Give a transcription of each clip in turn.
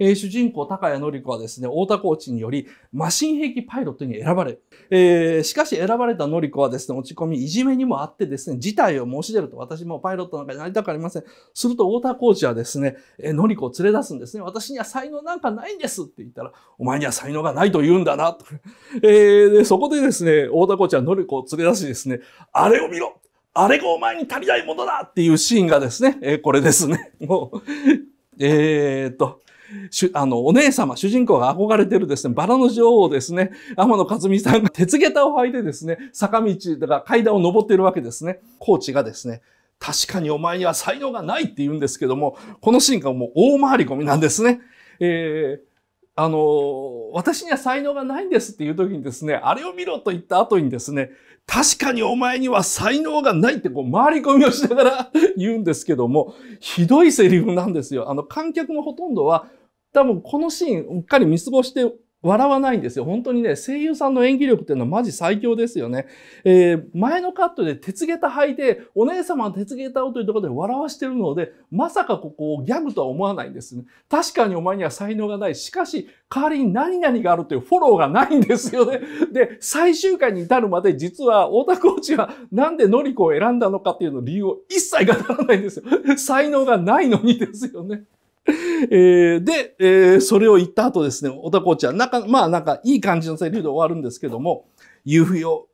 えー、主人公高谷紀子はですね、太田コーチによりマシン兵器パイロットに選ばれる。えー、しかし選ばれた紀子はですね、落ち込み、いじめにもあってですね、事態を申し出ると、私もパイロットなんかになりたくありません。すると太田コーチはですね、えー、紀子を連れ出すんですね。私には才能なんかないんですって言ったら、お前には才能がないと言うんだな、と。えー、で、そこでですね、太田コーチは紀子を連れ出しですね、あれを見ろあれがお前に足りないものだっていうシーンがですね、えー、これですね。もう、えー、っと、あの、お姉様、主人公が憧れてるですね、バラの女王ですね、天野克美さんが鉄下駄を履いてですね、坂道、だから階段を登ってるわけですね。コーチがですね、確かにお前には才能がないって言うんですけども、このシーンがもう大回り込みなんですね。えー、あの、私には才能がないんですっていう時にですね、あれを見ろと言った後にですね、確かにお前には才能がないってこう回り込みをしながら言うんですけども、ひどいセリフなんですよ。あの観客のほとんどは多分このシーン、うっかり見過ごして笑わないんですよ。本当にね、声優さんの演技力っていうのはマジ最強ですよね。えー、前のカットで鉄下駄履いて、お姉様は鉄下駄をというところで笑わしてるので、まさかここをギャグとは思わないんですね。確かにお前には才能がない。しかし、代わりに何々があるというフォローがないんですよね。で、最終回に至るまで実は、大田コーチはなんでノリコを選んだのかっていうの理由を一切語らないんですよ。才能がないのにですよね。えー、で、えー、それを言った後ですね、おたこちゃん、なんか、まあなんかいい感じのセリフで終わるんですけども、夕日を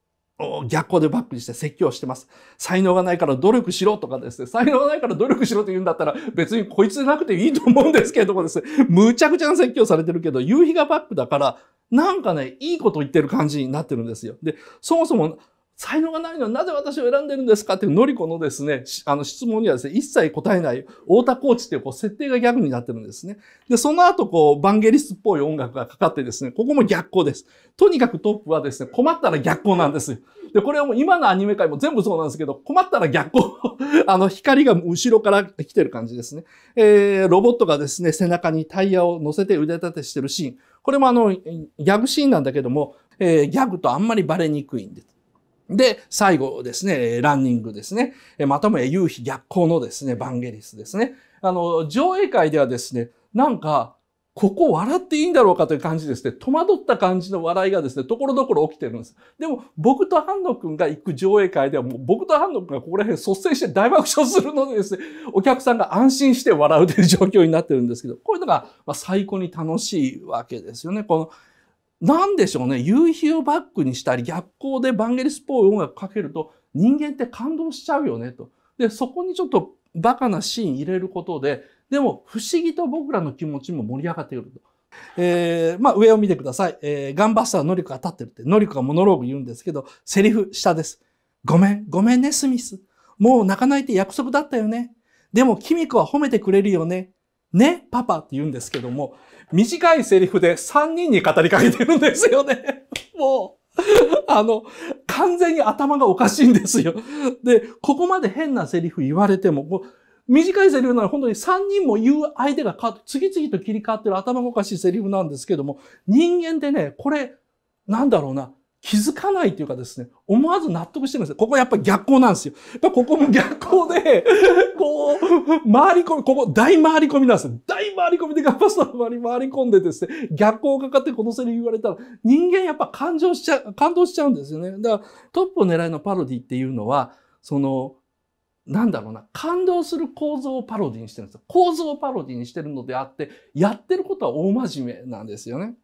逆光でバックにして説教してます。才能がないから努力しろとかですね、才能がないから努力しろと言うんだったら別にこいつでなくていいと思うんですけどもですね、むちゃくちゃな説教されてるけど、夕日がバックだから、なんかね、いいこと言ってる感じになってるんですよ。で、そもそも、才能がないのはなぜ私を選んでるんですかっていうのりこのですね、あの質問にはですね、一切答えない太田コーチっていうこう設定がギャグになってるんですね。で、その後こう、バンゲリスっぽい音楽がかかってですね、ここも逆光です。とにかくトップはですね、困ったら逆光なんですよ。で、これはもう今のアニメ界も全部そうなんですけど、困ったら逆光。あの、光が後ろから来てる感じですね。えー、ロボットがですね、背中にタイヤを乗せて腕立てしてるシーン。これもあの、ギャグシーンなんだけども、えー、ギャグとあんまりバレにくいんです。で、最後ですね、ランニングですね。またもや夕日逆光のですね、バンゲリスですね。あの、上映会ではですね、なんか、ここ笑っていいんだろうかという感じですね、戸惑った感じの笑いがですね、ところどころ起きてるんです。でも、僕とハ野くんが行く上映会では、もう僕とハ野くんがここら辺率先して大爆笑するのでですね、お客さんが安心して笑うという状況になってるんですけど、こういうのが、まあ、最高に楽しいわけですよね。このなんでしょうね、夕日をバックにしたり、逆光でバンゲリスポー音楽かけると、人間って感動しちゃうよね、と。で、そこにちょっとバカなシーン入れることで、でも不思議と僕らの気持ちも盛り上がってくると。えー、まあ上を見てください。えー、ガンバスターのりこが立ってるって、のりこがモノローグ言うんですけど、セリフ下です。ごめん、ごめんね、スミス。もう泣かないって約束だったよね。でも、キミコは褒めてくれるよね。ね、パパって言うんですけども、短いセリフで3人に語りかけてるんですよね。もう、あの、完全に頭がおかしいんですよ。で、ここまで変なセリフ言われても、もう短いセリフなら本当に3人も言う相手が変わって、次々と切り替わってる頭がおかしいセリフなんですけども、人間ってね、これ、なんだろうな、気づかないというかですね、思わず納得してるんですよ。ここやっぱり逆光なんですよ。やっぱここも逆光で、こう、回り込み、ここ大回り込みなんですよ。大回り込みでガンパスの周り回り込んでですね、逆光かかってこのセリフ言われたら、人間やっぱ感情しちゃう、感動しちゃうんですよね。だから、トップを狙いのパロディっていうのは、その、なんだろうな、感動する構造をパロディにしてるんですよ。構造をパロディにしてるのであって、やってることは大真面目なんですよね。